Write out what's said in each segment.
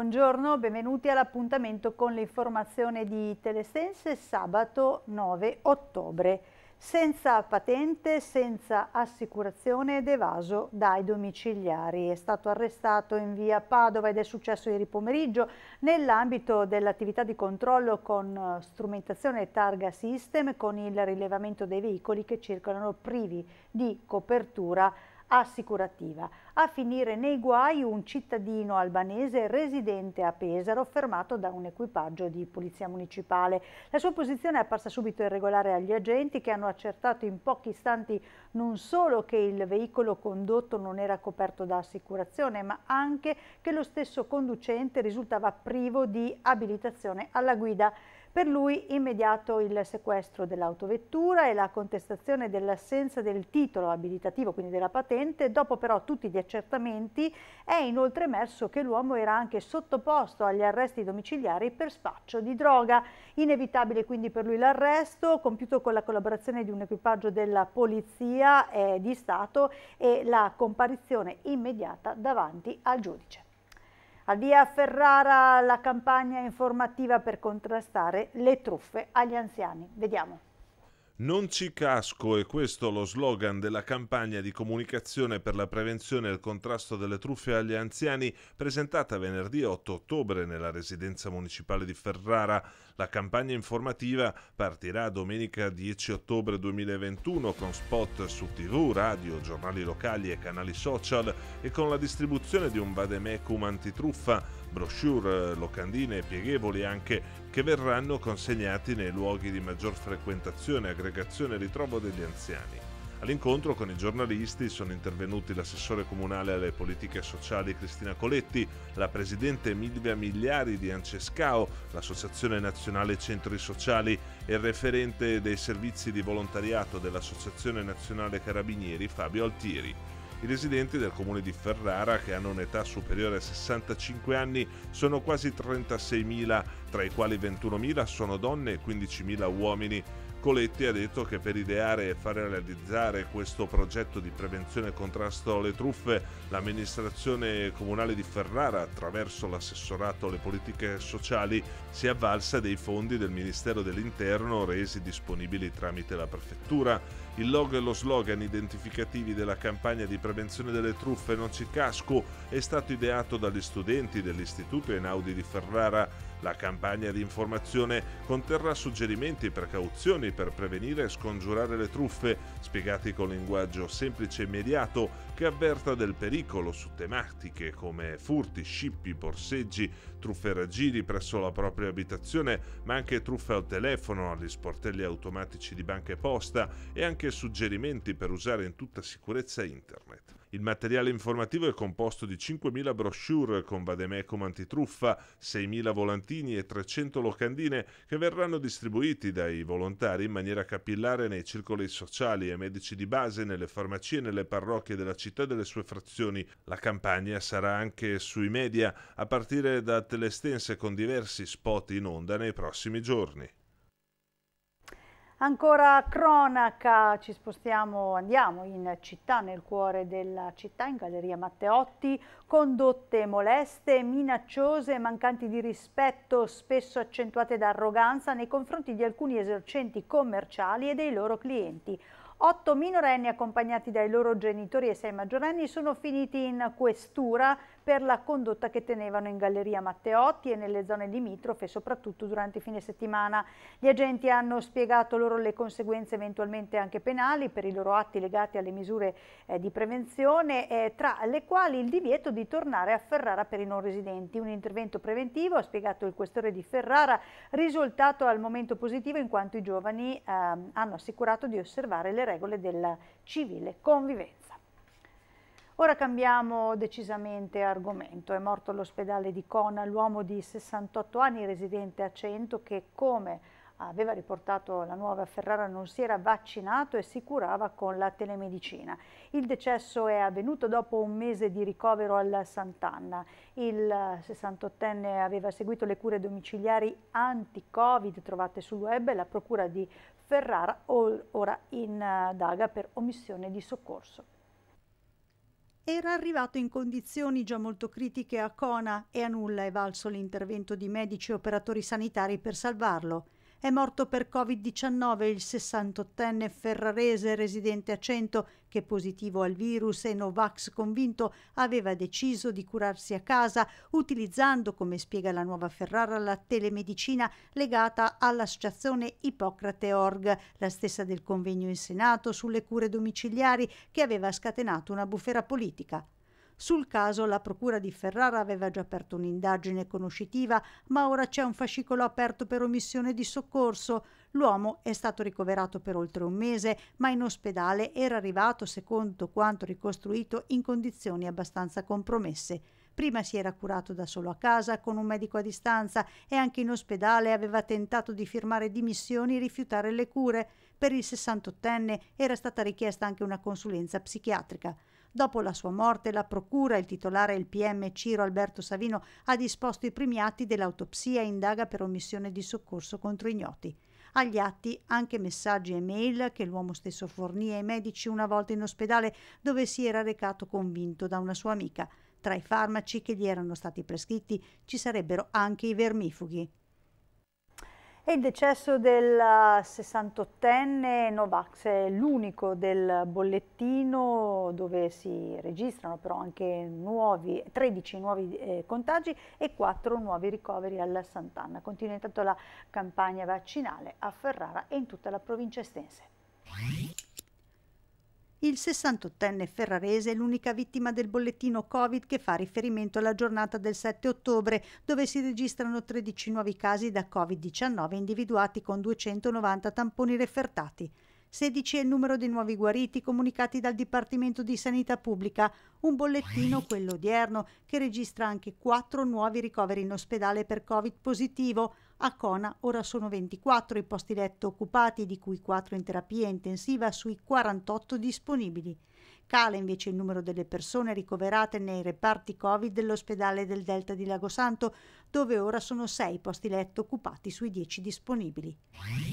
Buongiorno, benvenuti all'appuntamento con l'informazione di Telesense sabato 9 ottobre. Senza patente, senza assicurazione ed evaso dai domiciliari. È stato arrestato in via Padova ed è successo ieri pomeriggio nell'ambito dell'attività di controllo con eh, strumentazione targa system con il rilevamento dei veicoli che circolano privi di copertura assicurativa. A finire nei guai un cittadino albanese residente a Pesaro fermato da un equipaggio di polizia municipale. La sua posizione è apparsa subito irregolare agli agenti che hanno accertato in pochi istanti non solo che il veicolo condotto non era coperto da assicurazione ma anche che lo stesso conducente risultava privo di abilitazione alla guida. Per lui immediato il sequestro dell'autovettura e la contestazione dell'assenza del titolo abilitativo, quindi della patente, dopo però tutti gli accertamenti è inoltre emerso che l'uomo era anche sottoposto agli arresti domiciliari per spaccio di droga. Inevitabile quindi per lui l'arresto, compiuto con la collaborazione di un equipaggio della Polizia eh, di Stato e la comparizione immediata davanti al giudice. Avvia a Ferrara la campagna informativa per contrastare le truffe agli anziani. Vediamo. Non ci casco è questo lo slogan della campagna di comunicazione per la prevenzione e il contrasto delle truffe agli anziani presentata venerdì 8 ottobre nella residenza municipale di Ferrara. La campagna informativa partirà domenica 10 ottobre 2021 con spot su tv, radio, giornali locali e canali social e con la distribuzione di un vademecum antitruffa, brochure, locandine e pieghevoli anche che verranno consegnati nei luoghi di maggior frequentazione, aggregazione e ritrovo degli anziani. All'incontro con i giornalisti sono intervenuti l'assessore comunale alle politiche sociali Cristina Coletti, la presidente Milvia Migliari di Ancescao, l'Associazione Nazionale Centri Sociali e il referente dei servizi di volontariato dell'Associazione Nazionale Carabinieri Fabio Altieri. I residenti del comune di Ferrara, che hanno un'età superiore a 65 anni, sono quasi 36.000 tra i quali 21.000 sono donne e 15.000 uomini. Coletti ha detto che per ideare e far realizzare questo progetto di prevenzione e contrasto alle truffe, l'amministrazione comunale di Ferrara, attraverso l'assessorato alle politiche sociali, si è avvalsa dei fondi del Ministero dell'Interno resi disponibili tramite la prefettura. Il logo e lo slogan identificativi della campagna di prevenzione delle truffe Non ci casco è stato ideato dagli studenti dell'Istituto Einaudi di Ferrara la campagna di informazione conterrà suggerimenti e precauzioni per prevenire e scongiurare le truffe, spiegati con linguaggio semplice e immediato che avverta del pericolo su tematiche come furti, scippi, borseggi, truffe raggiri presso la propria abitazione, ma anche truffe al telefono, agli sportelli automatici di banca e posta e anche suggerimenti per usare in tutta sicurezza internet. Il materiale informativo è composto di 5.000 brochure con vademecum antitruffa, 6.000 volantini e 300 locandine che verranno distribuiti dai volontari in maniera capillare nei circoli sociali e medici di base, nelle farmacie e nelle parrocchie della città e delle sue frazioni. La campagna sarà anche sui media, a partire da telestense con diversi spot in onda nei prossimi giorni. Ancora cronaca, ci spostiamo, andiamo in città, nel cuore della città, in Galleria Matteotti, condotte moleste, minacciose, mancanti di rispetto, spesso accentuate da arroganza nei confronti di alcuni esercenti commerciali e dei loro clienti. Otto minorenni accompagnati dai loro genitori e sei maggiorenni sono finiti in questura per la condotta che tenevano in Galleria Matteotti e nelle zone limitrofe, soprattutto durante i fine settimana. Gli agenti hanno spiegato loro le conseguenze eventualmente anche penali per i loro atti legati alle misure eh, di prevenzione, eh, tra le quali il divieto di tornare a Ferrara per i non residenti. Un intervento preventivo, ha spiegato il questore di Ferrara, risultato al momento positivo in quanto i giovani eh, hanno assicurato di osservare le regole della civile convivenza. Ora cambiamo decisamente argomento. È morto all'ospedale di Cona l'uomo di 68 anni residente a Cento che come aveva riportato la nuova Ferrara non si era vaccinato e si curava con la telemedicina. Il decesso è avvenuto dopo un mese di ricovero al Sant'Anna. Il 68enne aveva seguito le cure domiciliari anti-Covid trovate sul web e la procura di Ferrara ora indaga per omissione di soccorso. Era arrivato in condizioni già molto critiche a Cona e a nulla è valso l'intervento di medici e operatori sanitari per salvarlo. È morto per Covid-19 il 68enne ferrarese residente a Cento che positivo al virus e Novax convinto aveva deciso di curarsi a casa utilizzando, come spiega la nuova Ferrara, la telemedicina legata all'associazione Ippocrate Org, la stessa del convegno in Senato sulle cure domiciliari che aveva scatenato una bufera politica. Sul caso la Procura di Ferrara aveva già aperto un'indagine conoscitiva, ma ora c'è un fascicolo aperto per omissione di soccorso. L'uomo è stato ricoverato per oltre un mese, ma in ospedale era arrivato, secondo quanto ricostruito, in condizioni abbastanza compromesse. Prima si era curato da solo a casa con un medico a distanza e anche in ospedale aveva tentato di firmare dimissioni e rifiutare le cure. Per il 68enne era stata richiesta anche una consulenza psichiatrica. Dopo la sua morte, la Procura, il titolare il PM Ciro Alberto Savino ha disposto i primi atti dell'autopsia e indaga per omissione di soccorso contro ignoti. Agli atti anche messaggi e mail che l'uomo stesso fornì ai medici una volta in ospedale dove si era recato convinto da una sua amica. Tra i farmaci che gli erano stati prescritti ci sarebbero anche i vermifughi. E il decesso del 68enne Novax è l'unico del bollettino dove si registrano però anche nuovi, 13 nuovi eh, contagi e 4 nuovi ricoveri alla Sant'Anna. Continua intanto la campagna vaccinale a Ferrara e in tutta la provincia estense. Il 68enne ferrarese è l'unica vittima del bollettino Covid che fa riferimento alla giornata del 7 ottobre, dove si registrano 13 nuovi casi da Covid-19 individuati con 290 tamponi refertati. 16 è il numero dei nuovi guariti comunicati dal Dipartimento di Sanità Pubblica, un bollettino, quello odierno, che registra anche 4 nuovi ricoveri in ospedale per Covid positivo, a Cona ora sono 24 i posti letto occupati, di cui 4 in terapia intensiva sui 48 disponibili. Cala invece il numero delle persone ricoverate nei reparti Covid dell'ospedale del Delta di Lagosanto, dove ora sono 6 posti letto occupati sui 10 disponibili.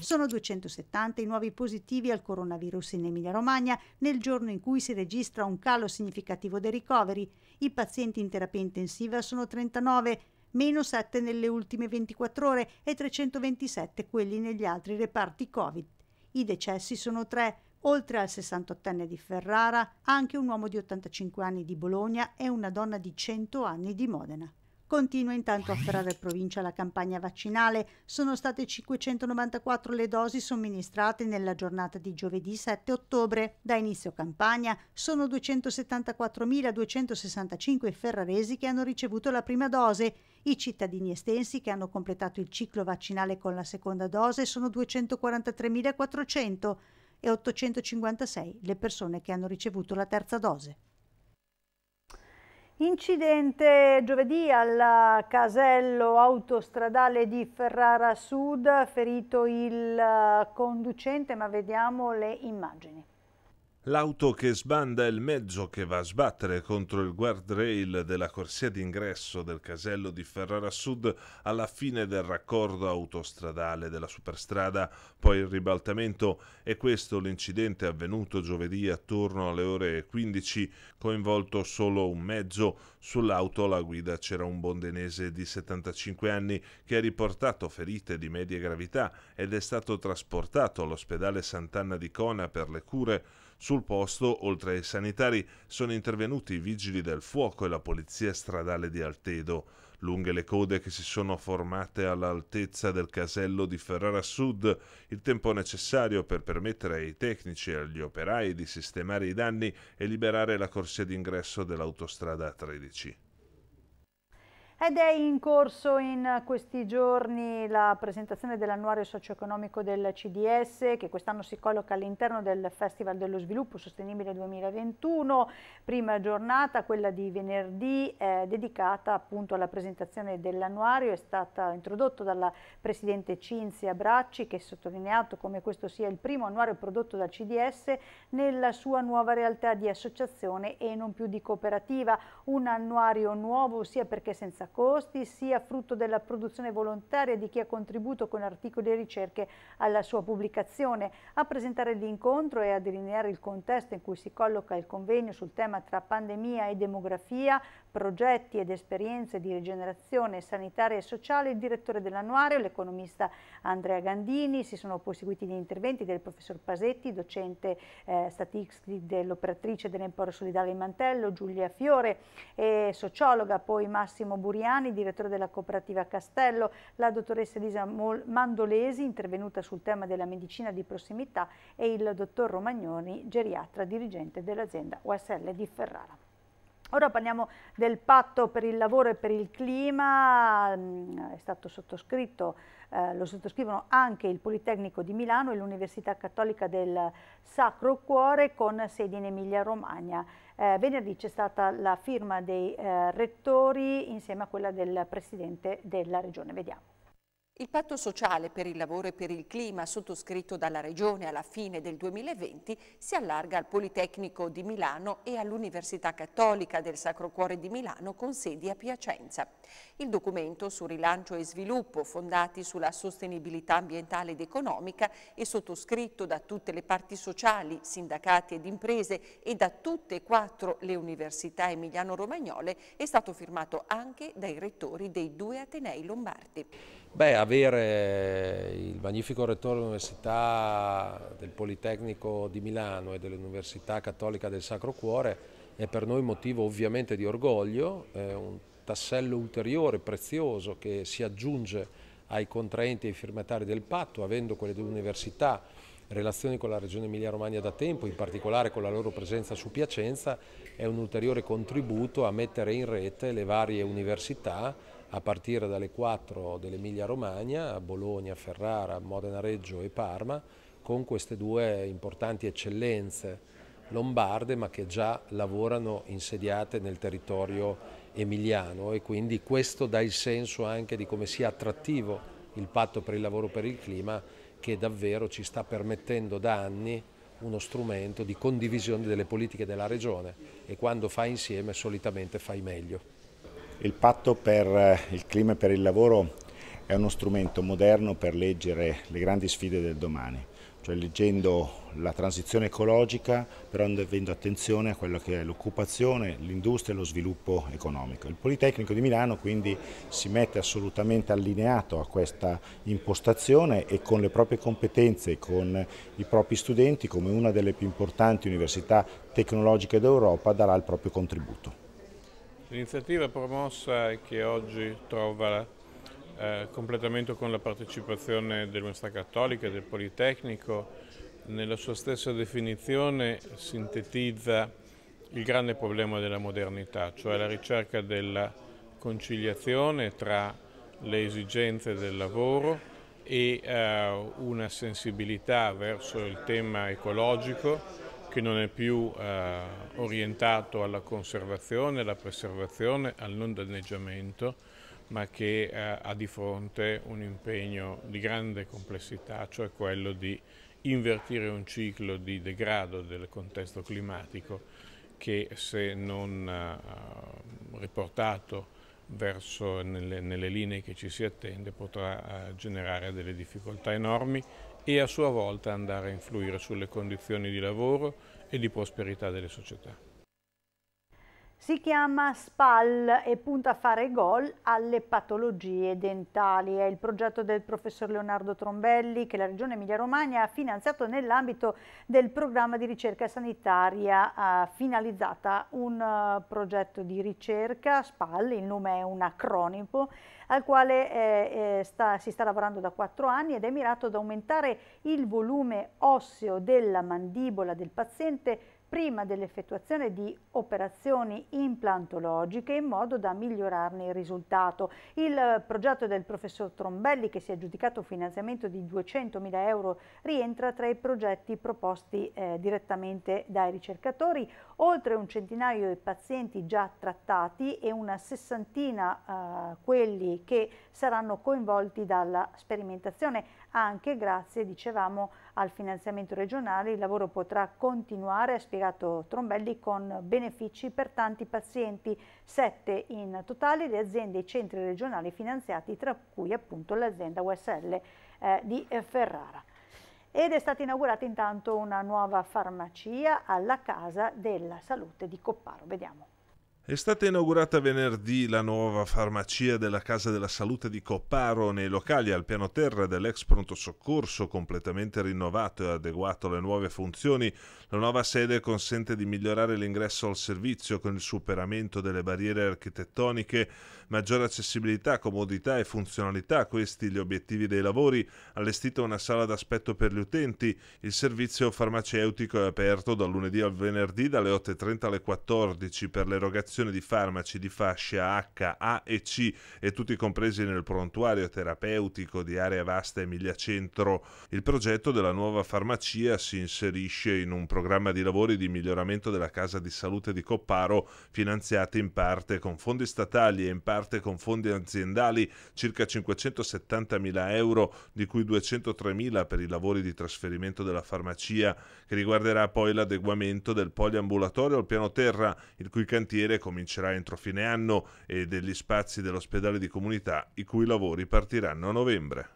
Sono 270 i nuovi positivi al coronavirus in Emilia-Romagna nel giorno in cui si registra un calo significativo dei ricoveri. I pazienti in terapia intensiva sono 39 meno 7 nelle ultime 24 ore e 327 quelli negli altri reparti Covid. I decessi sono tre, oltre al 68enne di Ferrara, anche un uomo di 85 anni di Bologna e una donna di 100 anni di Modena. Continua intanto a Ferrara e provincia la campagna vaccinale. Sono state 594 le dosi somministrate nella giornata di giovedì 7 ottobre. Da inizio campagna sono 274.265 i ferraresi che hanno ricevuto la prima dose. I cittadini estensi che hanno completato il ciclo vaccinale con la seconda dose sono 243.400 e 856 le persone che hanno ricevuto la terza dose. Incidente giovedì al casello autostradale di Ferrara Sud, ferito il conducente, ma vediamo le immagini. L'auto che sbanda è il mezzo che va a sbattere contro il guardrail della corsia d'ingresso del casello di Ferrara Sud alla fine del raccordo autostradale della superstrada, poi il ribaltamento e questo l'incidente avvenuto giovedì attorno alle ore 15, coinvolto solo un mezzo. Sull'auto alla guida c'era un bondenese di 75 anni che ha riportato ferite di media gravità ed è stato trasportato all'ospedale Sant'Anna di Cona per le cure sul posto, oltre ai sanitari, sono intervenuti i vigili del fuoco e la polizia stradale di Altedo. Lunghe le code che si sono formate all'altezza del casello di Ferrara Sud, il tempo necessario per permettere ai tecnici e agli operai di sistemare i danni e liberare la corsia d'ingresso dell'autostrada 13. Ed è in corso in questi giorni la presentazione dell'annuario socio-economico del CDS che quest'anno si colloca all'interno del Festival dello Sviluppo Sostenibile 2021, prima giornata, quella di venerdì, eh, dedicata appunto alla presentazione dell'annuario, è stata introdotta dalla Presidente Cinzia Bracci che ha sottolineato come questo sia il primo annuario prodotto dal CDS nella sua nuova realtà di associazione e non più di cooperativa, un annuario nuovo sia perché senza senza costi, sia frutto della produzione volontaria di chi ha contribuito con articoli e ricerche alla sua pubblicazione. A presentare l'incontro e a delineare il contesto in cui si colloca il convegno sul tema tra pandemia e demografia progetti ed esperienze di rigenerazione sanitaria e sociale, il direttore dell'annuario, l'economista Andrea Gandini, si sono poi seguiti gli interventi del professor Pasetti, docente eh, statistica dell'operatrice dell'Emporo Solidale in Mantello, Giulia Fiore e sociologa, poi Massimo Buriani, direttore della cooperativa Castello, la dottoressa Elisa Mandolesi, intervenuta sul tema della medicina di prossimità e il dottor Romagnoni, geriatra, dirigente dell'azienda USL di Ferrara. Ora parliamo del patto per il lavoro e per il clima, mm, è stato sottoscritto, eh, lo sottoscrivono anche il Politecnico di Milano e l'Università Cattolica del Sacro Cuore con sede in Emilia Romagna. Eh, venerdì c'è stata la firma dei eh, rettori insieme a quella del Presidente della Regione. Vediamo. Il patto sociale per il lavoro e per il clima sottoscritto dalla Regione alla fine del 2020 si allarga al Politecnico di Milano e all'Università Cattolica del Sacro Cuore di Milano con sedi a Piacenza. Il documento su rilancio e sviluppo fondati sulla sostenibilità ambientale ed economica e sottoscritto da tutte le parti sociali, sindacati ed imprese e da tutte e quattro le università emiliano-romagnole è stato firmato anche dai rettori dei due Atenei Lombardi. Beh, avere il magnifico rettore dell'Università del Politecnico di Milano e dell'Università Cattolica del Sacro Cuore è per noi motivo ovviamente di orgoglio, è un tassello ulteriore, prezioso, che si aggiunge ai contraenti e ai firmatari del patto, avendo quelle due università relazioni con la Regione Emilia-Romagna da tempo, in particolare con la loro presenza su Piacenza, è un ulteriore contributo a mettere in rete le varie università a partire dalle 4 dell'Emilia Romagna, Bologna, Ferrara, Modena Reggio e Parma, con queste due importanti eccellenze lombarde ma che già lavorano insediate nel territorio emiliano e quindi questo dà il senso anche di come sia attrattivo il patto per il lavoro per il clima che davvero ci sta permettendo da anni uno strumento di condivisione delle politiche della regione e quando fai insieme solitamente fai meglio. Il patto per eh, il clima e per il lavoro è uno strumento moderno per leggere le grandi sfide del domani, cioè leggendo la transizione ecologica però avendo attenzione a quello che è l'occupazione, l'industria e lo sviluppo economico. Il Politecnico di Milano quindi si mette assolutamente allineato a questa impostazione e con le proprie competenze, e con i propri studenti come una delle più importanti università tecnologiche d'Europa darà il proprio contributo. L'iniziativa promossa e che oggi trova eh, completamento con la partecipazione dell'Università Cattolica e del Politecnico, nella sua stessa definizione sintetizza il grande problema della modernità, cioè la ricerca della conciliazione tra le esigenze del lavoro e eh, una sensibilità verso il tema ecologico che non è più eh, orientato alla conservazione, alla preservazione, al non danneggiamento, ma che eh, ha di fronte un impegno di grande complessità, cioè quello di invertire un ciclo di degrado del contesto climatico che se non eh, riportato verso nelle, nelle, linee che ci si attende potrà eh, generare delle difficoltà enormi e a sua volta andare a influire sulle condizioni di lavoro e di prosperità delle società. Si chiama SPAL e punta a fare gol alle patologie dentali. È il progetto del professor Leonardo Trombelli che la Regione Emilia-Romagna ha finanziato nell'ambito del programma di ricerca sanitaria eh, finalizzata. Un eh, progetto di ricerca, SPAL, il nome è un acronimo, al quale eh, eh, sta, si sta lavorando da quattro anni ed è mirato ad aumentare il volume osseo della mandibola del paziente prima dell'effettuazione di operazioni implantologiche in modo da migliorarne il risultato. Il progetto del professor Trombelli, che si è aggiudicato un finanziamento di 200.000 euro, rientra tra i progetti proposti eh, direttamente dai ricercatori. Oltre un centinaio di pazienti già trattati e una sessantina eh, quelli che saranno coinvolti dalla sperimentazione, anche grazie, dicevamo, al finanziamento regionale, il lavoro potrà continuare, ha spiegato Trombelli, con benefici per tanti pazienti, sette in totale le aziende e i centri regionali finanziati, tra cui appunto l'azienda USL eh, di Ferrara. Ed è stata inaugurata intanto una nuova farmacia alla Casa della Salute di Copparo. Vediamo. È stata inaugurata venerdì la nuova farmacia della Casa della Salute di Copparo nei locali al piano terra dell'ex pronto soccorso completamente rinnovato e adeguato alle nuove funzioni. La nuova sede consente di migliorare l'ingresso al servizio con il superamento delle barriere architettoniche, maggiore accessibilità, comodità e funzionalità, questi gli obiettivi dei lavori, allestita una sala d'aspetto per gli utenti. Il servizio farmaceutico è aperto dal lunedì al venerdì dalle 8.30 alle 14 per l'erogazione somministrazione di farmaci di fascia H, A e C e tutti compresi nel prontuario terapeutico di area vasta Emilia Centro. Il progetto della nuova farmacia si inserisce in un programma di lavori di miglioramento della Casa di Salute di Copparo, finanziati in parte con fondi statali e in parte con fondi aziendali, circa 570.000 euro, di cui 203.000 per i lavori di trasferimento della farmacia, che riguarderà poi l'adeguamento del poliambulatorio al piano terra, il cui cantiere comincerà entro fine anno e degli spazi dell'ospedale di comunità i cui lavori partiranno a novembre.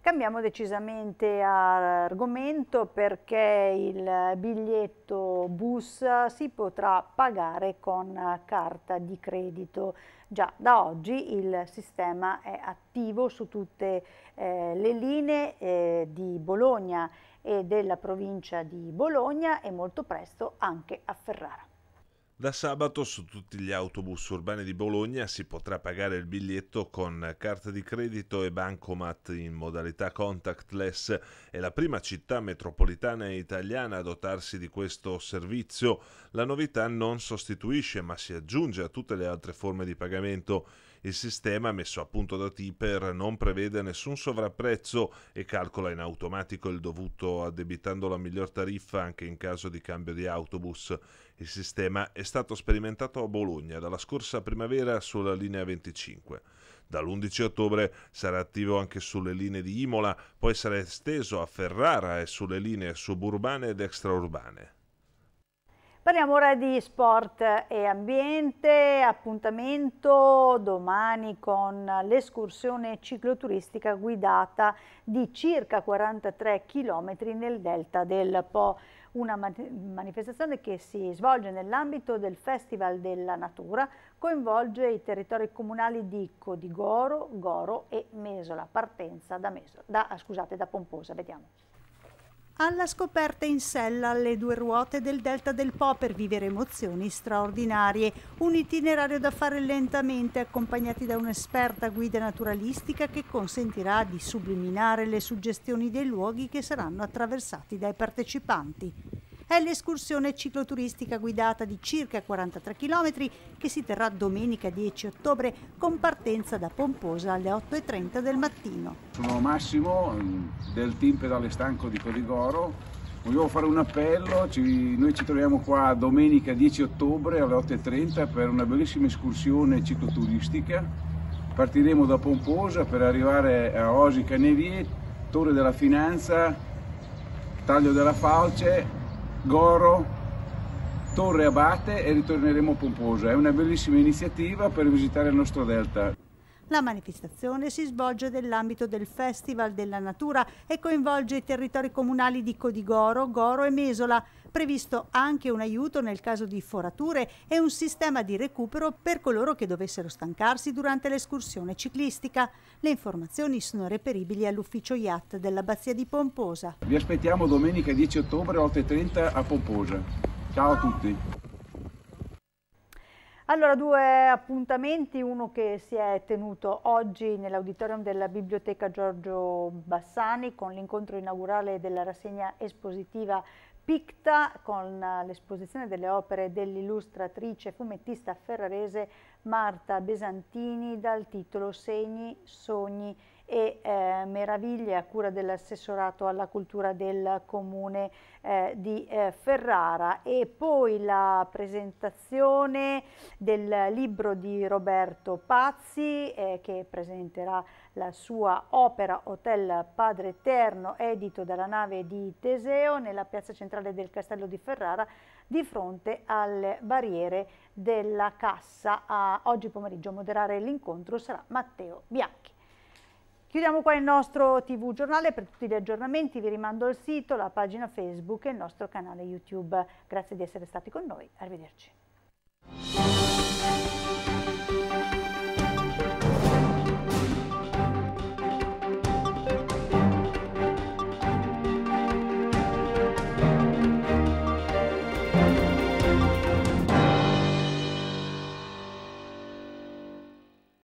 Cambiamo decisamente argomento perché il biglietto bus si potrà pagare con carta di credito. Già da oggi il sistema è attivo su tutte eh, le linee eh, di Bologna e della provincia di Bologna e molto presto anche a Ferrara. Da sabato su tutti gli autobus urbani di Bologna si potrà pagare il biglietto con carta di credito e bancomat in modalità contactless. È la prima città metropolitana italiana a dotarsi di questo servizio. La novità non sostituisce ma si aggiunge a tutte le altre forme di pagamento. Il sistema messo a punto da Tipper non prevede nessun sovrapprezzo e calcola in automatico il dovuto addebitando la miglior tariffa anche in caso di cambio di autobus. Il sistema è stato sperimentato a Bologna dalla scorsa primavera sulla linea 25. Dall'11 ottobre sarà attivo anche sulle linee di Imola, poi sarà esteso a Ferrara e sulle linee suburbane ed extraurbane. Parliamo ora di sport e ambiente, appuntamento domani con l'escursione cicloturistica guidata di circa 43 km nel delta del Po, una manifestazione che si svolge nell'ambito del Festival della Natura, coinvolge i territori comunali di Codigoro, Goro e Mesola, partenza da, Mesola, da, scusate, da Pomposa, vediamo alla scoperta in sella alle due ruote del Delta del Po per vivere emozioni straordinarie. Un itinerario da fare lentamente, accompagnati da un'esperta guida naturalistica che consentirà di subliminare le suggestioni dei luoghi che saranno attraversati dai partecipanti è l'escursione cicloturistica guidata di circa 43 km che si terrà domenica 10 ottobre con partenza da Pomposa alle 8.30 del mattino. Sono Massimo mm, del team Pedale Stanco di Codigoro. Volevo fare un appello, ci, noi ci troviamo qua domenica 10 ottobre alle 8.30 per una bellissima escursione cicloturistica partiremo da Pomposa per arrivare a Osica Nevier, Torre della Finanza, Taglio della Falce, Goro, Torre Abate e ritorneremo a Pomposa. È una bellissima iniziativa per visitare il nostro delta. La manifestazione si svolge nell'ambito del Festival della Natura e coinvolge i territori comunali di Codigoro, Goro e Mesola. Previsto anche un aiuto nel caso di forature e un sistema di recupero per coloro che dovessero stancarsi durante l'escursione ciclistica. Le informazioni sono reperibili all'ufficio IAT dell'Abbazia di Pomposa. Vi aspettiamo domenica 10 ottobre 8.30 a Pomposa. Ciao a tutti. Allora, due appuntamenti, uno che si è tenuto oggi nell'auditorium della Biblioteca Giorgio Bassani con l'incontro inaugurale della rassegna espositiva Picta con l'esposizione delle opere dell'illustratrice fumettista ferrarese Marta Besantini dal titolo Segni, Sogni e eh, meraviglie a cura dell'assessorato alla cultura del comune eh, di eh, Ferrara e poi la presentazione del libro di Roberto Pazzi eh, che presenterà la sua opera Hotel Padre Eterno edito dalla nave di Teseo nella piazza centrale del castello di Ferrara di fronte alle barriere della cassa. A oggi pomeriggio a moderare l'incontro sarà Matteo Bianchi. Chiudiamo qua il nostro TV giornale, per tutti gli aggiornamenti vi rimando al sito, la pagina Facebook e il nostro canale YouTube. Grazie di essere stati con noi, arrivederci.